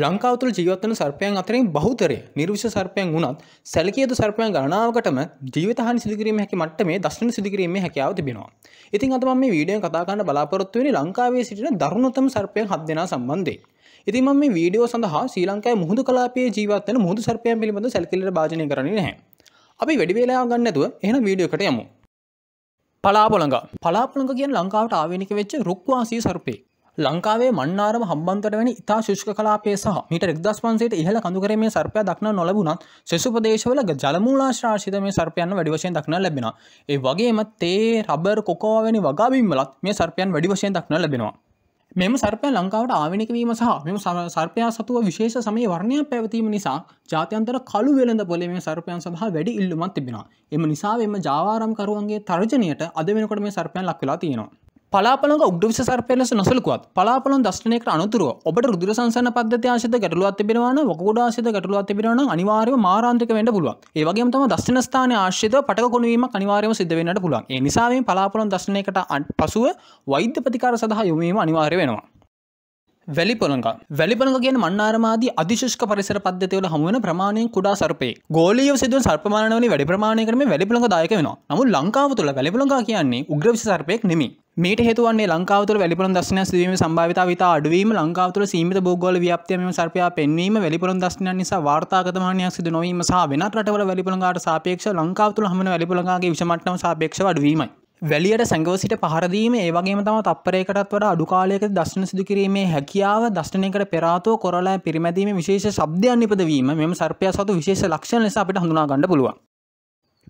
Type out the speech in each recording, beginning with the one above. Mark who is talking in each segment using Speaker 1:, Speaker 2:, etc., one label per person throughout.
Speaker 1: ලංකාවතුර ජීවත්වන සර්පයන් අතරින් බහතරේ නිර්විෂ සර්පයන් වුණත් සැලකියතු සර්පයන් ගණනාවකටම ජීවිතහන් සිදුකිරීම හැකි මට මේ දශන සිදුකිරීම හැකියාව තිබෙනවා ඉතින් අතම මේ වීඩියෝ කතාකාන්න බලාපොරොත්තුවනි ලංකාවේ සිටින දරුණුතම සර්පයන් හත් දෙෙන සම්බන්ධය ඉතින් මේ වීඩියෝ සඳහා ශ්‍රී ලංකායි මුහුදු කලාපේ ජීවත්වන මුහුදු සර්පයන් පිළිබඳ සැල්කිලට භාජනය කරන්නේ නැහැ අපි වැඩිවෙලා ගන්නතුව එහෙන වීඩියෝකට යමු පලාපොළඟ පලාපොළඟ කියෙන් ලංකාවට ආවෙනික වෙච්ච රුක්වාසී සර්පේ ලංකාවේ මන්නාරම හම්බන්තට වැනි ඉතා ශුෂ්ක කලාපේ සහ මිට එක්දස් පන්සේට ඉහල කඳුකරීමේ සර්පය දක්න නොලබුණත් සෙසුපදේශවල ජලමූලාශ්‍රාශිත මේ සර්පයන් වැඩිවශයෙන් දක්න ලැබෙන. ඒ වගේම තේ රබර් කොකෝවැනි වගාබිම්මලත් මේ සර්පයන් වැඩිවශයෙන් දක්න ලැබෙනවා. මෙම සර්පය ලංකාවට ආවිනිකවීම සහ මෙම සර්පයා සතුව විශේෂ සමය වර්ණයක් පැවතීම නිසා ජාත්‍යන්තර කළු වෙළඳ පොලේ මේ සර්පයන් සඳහා වැඩි ඉල්ලුමක් තිබෙනවා. එම නිසා එම ජාවාරම්කරුවන්ගේ තර්ජනයට අද වෙනකොට මේ සර්පයන් ලක් වෙලා තියෙනවා. පලාපල උක්ඩ සර්පය ලෙස නොසලකුවත් පලාපලොන් දස්ටනයක අනතුරුව ඔබට රුදුර සංසන පද්ධති ආශත ගැටලුවත් තිබෙනවාන වකෝඩ ආශත ගැටලුවත් තිබෙනවන අනිවාර්ය මාරන්ත්‍රක වෙන්න පුළුව ඒවගේ තම දස්න ස්ථාන ආශ්‍රිත පට කොනවීම අනිවාර්යම සිද වෙන්නට පුළුවන් ඒ නිසාවෙන් පලාපලොන් දස්නයකට අන් පසුව වෛද්‍ය ප්‍රතිකාර සඳහා යොමීම අනිවාර්ය වෙනවා වැලිපොළඟ වැලිපළඟ කියන මන්නාරමාදී අධිශෂ්ක පරිසර පද්ධතිවල හමුවන ප්‍රමාණයෙන් කුඩා සර්පේ ගෝලිය සිදු සර්පමාණවල වැඩි ප්‍රමාණය කරම වැලිපළඟ දායක වෙනවා නමුත් ලංකාව තුළ වැලිපළඟා කියන්නේ උග්‍රවිස සර්පයෙක් නෙමෙයි මේට හේතුවන්නේ ලංකාවතුර වැලිපුරන් දස්න සිදීම සම්භාවිතා විතා අඩුවීම ලංකාවතුර සීමත බෝගොල ව්‍යප්තියම සර්පයා පෙන්වීම වැලිපුරන් දස්න නිසා වාර්තාගතමානයක් සිදු නොවීම සහ වෙනත් රටවල වැලිපුරන්ගාට සාපේක්ෂ ලංකාවතුර හමන වැලිපුරන්ගේ විෂමට්ටම සාපේක්ෂ අඩුවීමයි. වැලියට සංගව සිට පහරදීම ඒවගේම තම තප්පරයකටත් වඩ අඩුකාලයක දස්න සිදුකිරීමේ හැකියාව දස්ටනයකට පෙරාතෝ කොරලා පිරිමැදීම විශේෂ සබ්දයන් නිපදවීම මෙම සර්පය සතු විශේෂ ලක්ෂණ ලෙස අපට හඳුනා ගන්න පුළුවන්.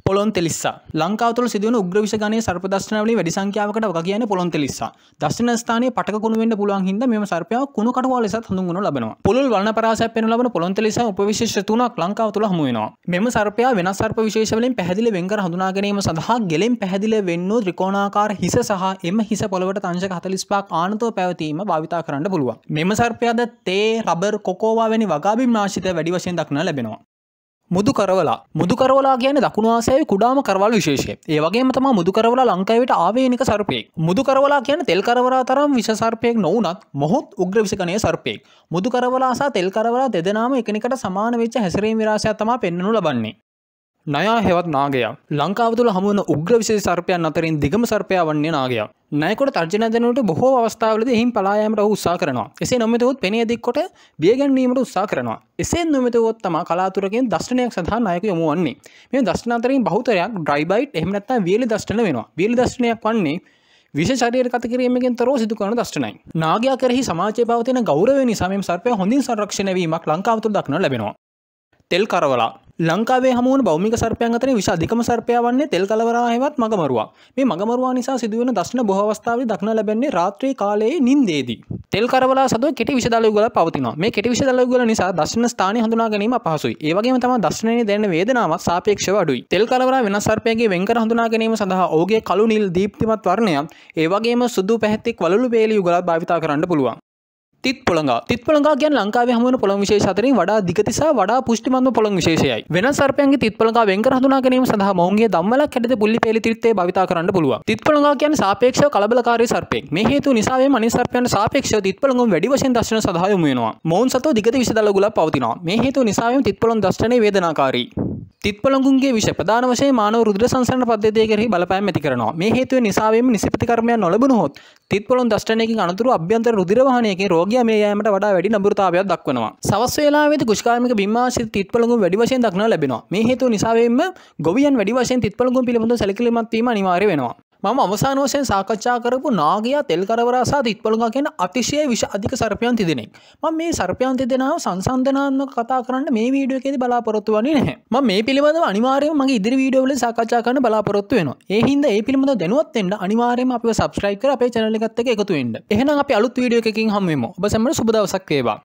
Speaker 1: පොොන් තෙලිස්සා ලංකාවතුල සිදුවන උග්‍රවිශගනය සර්පදශනවලි වැඩි සංඛ්‍යාවකට වග කියන පොොන් තෙලිස්සා දශන ස්ථානය පටකුණුවෙන්ට පුළුවන් හිද මෙම සර්පයාව කුණු කටවා ලෙස හඳුන්ගුණ ලබනවා පොළල් වන පරස පෙන ලබන පොොන් තෙලිස උපවිශේෂ තුනක් ලංකාවතුළ හමුවෙනවා මෙම සර්පය වෙන සර්ප විශේෂවලින් පැහදිලි වෙන්කර හඳුනාගැනීම සඳහා ගෙලෙන් පැහදිල වෙන්න ත්‍රිකෝණාකාර හිස සහ එම හිස පොළවට තංශක හතලිස්පාක් ආනතව පැවතීම භාවිතා කරන්න පුළුවන් මෙම සර්පයද තේ රබර් කොකෝවා වැනි වගාබිම් නාශිත වැඩි වශයෙන් දක්න ලැබෙනවා මුදු කරවලා මුදු කරවලා කියන දකුණවාසය කුඩාම කරවල් විශේෂය ඒවගේ තම මුදු කරවලා ලංකාවට ආවේනික සර්පයෙක් මුදු කරවලා කියන තෙල් කරවලා තරම් විශසර්පයෙක් නොවනත් මොහොත් උග්‍ර විසිකනය සර්පයෙක් මුදු කරවලාසා තෙල් කරවලා දෙදනාම එකනිකට සමාන වෙච්ච හැසරේ විරාශය තමා පෙන්න්නනු ලබන්නේ නයා හෙවත් නාගයා ලංකාව තුළ හමුවන උග්‍ර විශේ සර්පයන් අතරින් දිගම සර්පය වන්නේ නාගයා නයකොට තර්ජනදනට බොහෝ අවස්ථාවලද එහිම පලායමට උත්සා කරනවා එසේ නොමතවොත් පෙනයදෙක්කොට බියගැන්වීමට උත්සා කරනවා එසේ නොමතවොත් තම කලාතුරකින් දස්ටනයක් සහ නායක යොමුවන්නේ මේ දස්ටනාතරින් බහතරයක් ඩ්‍රයිබයිට් එහමනත්තා වියලි දස්ටන වෙනවා වියලි දස්ටනයක් වන්නේ විශෂරය කතකිරීමෙන් තොර සිදු කරන දස්ටනයි නාගයා කරෙහි සමාජය පවතින ගෞරව නිසාම සර්පය හොඳින් සංරක්ෂණවීමක් ලංකාවතුර දක්න ලැබෙනවා තෙල් කරවලා ලංකාවේ හමුවන බෞමික සර්පයන් අතර විශා අධිකම සර්පයා වන්නේ තෙල් කලවරා හෙවත් මගමරුවා. මේ මගමරුවා නිසා සිදුවන දස්න බොහෝ අවස්ථාවේ දක්න ලැබෙන්නේ රාත්‍රී කාලයේ නින්දේදී. තෙල් කරවලා සතුව කෙටි විෂදලයුගල පවතිනවා. මේ කෙටි විෂදලයුගල නිසා දස්න ස්ථානය හඳුනා ගැනීම අපහසුයි. ඒ වගේම තමයි දස්නයේ දැනෙන වේදනාවක් සාපේක්ෂව අඩුයි. තෙල් කලවරා වෙනස් සර්පයන්ගේ වෙන්කර හඳුනා ගැනීම සඳහා ඔහුගේ කළු නිල් දීප්තිමත් වර්ණය, ඒ වගේම සුදු පැහැතික් වලලු වේලියුගලත් භාවිතා කරන්න පුළුවන්. තිත් පොළඟ තිත් පොළඟ ගැන ලංකාවේ හමුවන පොළොන් විශේෂ අතරින් වඩා දිගතිසා වඩා පුෂ්ටිමත්ම පොළොන් විශේෂයයි. වෙන සර්පයන්ගේ තිත් පොළඟ වෙන්කර හඳුනා ගැනීම සඳහා මොවුන්ගේ දම්වලක් කැඩෙත පුල්ලි පෙලි තිත්තේ භාවිතා කරන්න පුළුවන්. තිත් පොළඟ කියන්නේ සාපේක්ෂව කලබලකාරී සර්පයෙක්. මේ හේතුව නිසා මේ මනිස් සර්පයන්ට සාපේක්ෂව තිත් පොළඟුම් වැඩි වශයෙන් දර්ශන සඳහා යොමු වෙනවා. මොවුන් සතු දිගති විෂ දලගුලක් පවතිනවා. මේ හේතුව නිසා මේ තිත් පොළොන් දර්ශනයේ වේදනාකාරී. තිත්පොළොගුන්ගේ විශ ප්‍රධාන වශය මානව රුද්‍ර සංසන පද්ධතිය කෙරෙහි බලපෑම් ඇති කරනවා මේ හේතුව නිසාවෙම නිසිපතිකරමය නොලබුණ හොත් තිත්පොළොන් දෂ්ටනයකින් අනතුරු අභ්‍යන්තර රුදිරවාහනයකින් රෝගිය මේ යෑමට වඩා වැඩි නඹුරතාවයක් දක්වනවා සවස් වේලාවේදී කුෂ්කාමික බිම්මාශිත තිත්පොළොගුන් වැඩි වශයෙන් දක්නට ලැබෙනවා මේ හේතුව නිසාවෙම ගොවියන් වැඩි වශයෙන් තිත්පොළොගුන් පිළිබඳව සැලකිලිමත් වීම අනිවාර්ය වෙනවා මම අවසාන වසයෙන් සාකච්ඡා කරපු නාගයා තෙල් කරවරසා ඉත්පොළගා කියෙන අතිශය විශ අධික සරපයන් තිදෙනෙක් ම මේ සරපයන් තිදෙනාව සංසන්ධනාත්ම කතා කරන්න මේ වීඩියෝකෙද බලාපොරොත්තු වන්නේ නැහැ ම මේ පිළිබඳ අනිවාරයම මගේ ඉදිරි වීඩියෝල සාකච්ඡා කරන බලාපොරොත්තු වෙන ඒහින්ද ඒ පිළිබඳ දැනුවත්ෙන්ට අනිවාරයම අප සබස්ක්‍රයික අපේ චනලගත්තක එකතුවෙන්ට එහෙන අප අලුත් වීඩියෝකින් හම්මම ඔබ සැමට සුබදවසක් වේවා